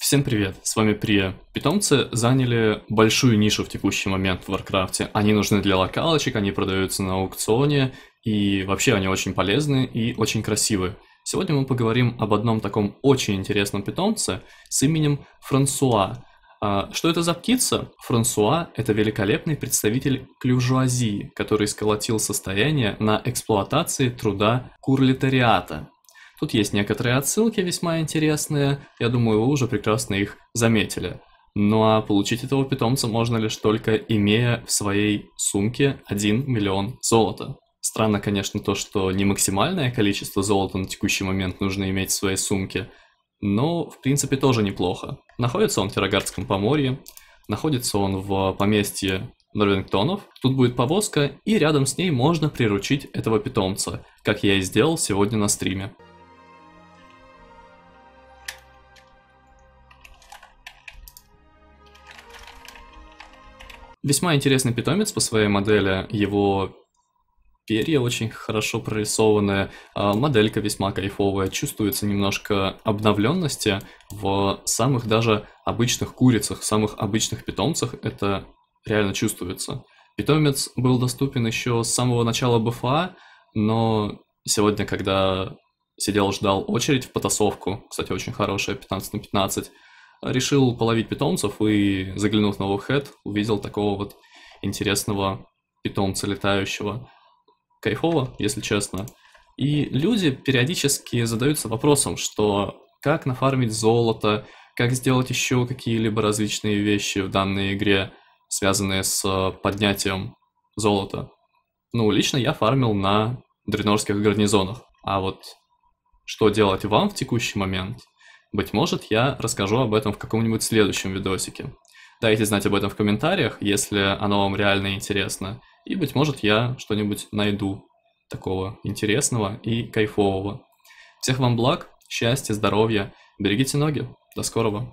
Всем привет, с вами Прия. Питомцы заняли большую нишу в текущий момент в Варкрафте. Они нужны для локалочек, они продаются на аукционе, и вообще они очень полезны и очень красивы. Сегодня мы поговорим об одном таком очень интересном питомце с именем Франсуа. А, что это за птица? Франсуа – это великолепный представитель клюжуазии, который сколотил состояние на эксплуатации труда курлитариата – Тут есть некоторые отсылки весьма интересные, я думаю, вы уже прекрасно их заметили. Ну а получить этого питомца можно лишь только имея в своей сумке 1 миллион золота. Странно, конечно, то, что не максимальное количество золота на текущий момент нужно иметь в своей сумке, но в принципе тоже неплохо. Находится он в Кирогардском поморье, находится он в поместье Норвингтонов. Тут будет повозка, и рядом с ней можно приручить этого питомца, как я и сделал сегодня на стриме. Весьма интересный питомец по своей модели. Его перья очень хорошо прорисованы, а моделька весьма кайфовая, чувствуется немножко обновленности в самых даже обычных курицах, в самых обычных питомцах это реально чувствуется. Питомец был доступен еще с самого начала БФА, но сегодня, когда сидел, ждал очередь в потасовку, кстати, очень хорошая, 15 на 15, решил половить питомцев и, заглянув на лоу-хед, увидел такого вот интересного питомца летающего. Кайфово, если честно. И люди периодически задаются вопросом, что как нафармить золото, как сделать еще какие-либо различные вещи в данной игре, связанные с э, поднятием золота. Ну, лично я фармил на дренорских гарнизонах, а вот что делать вам в текущий момент, быть может, я расскажу об этом в каком-нибудь следующем видосике. Дайте знать об этом в комментариях, если оно вам реально интересно. И, быть может, я что-нибудь найду такого интересного и кайфового. Всех вам благ, счастья, здоровья. Берегите ноги. До скорого.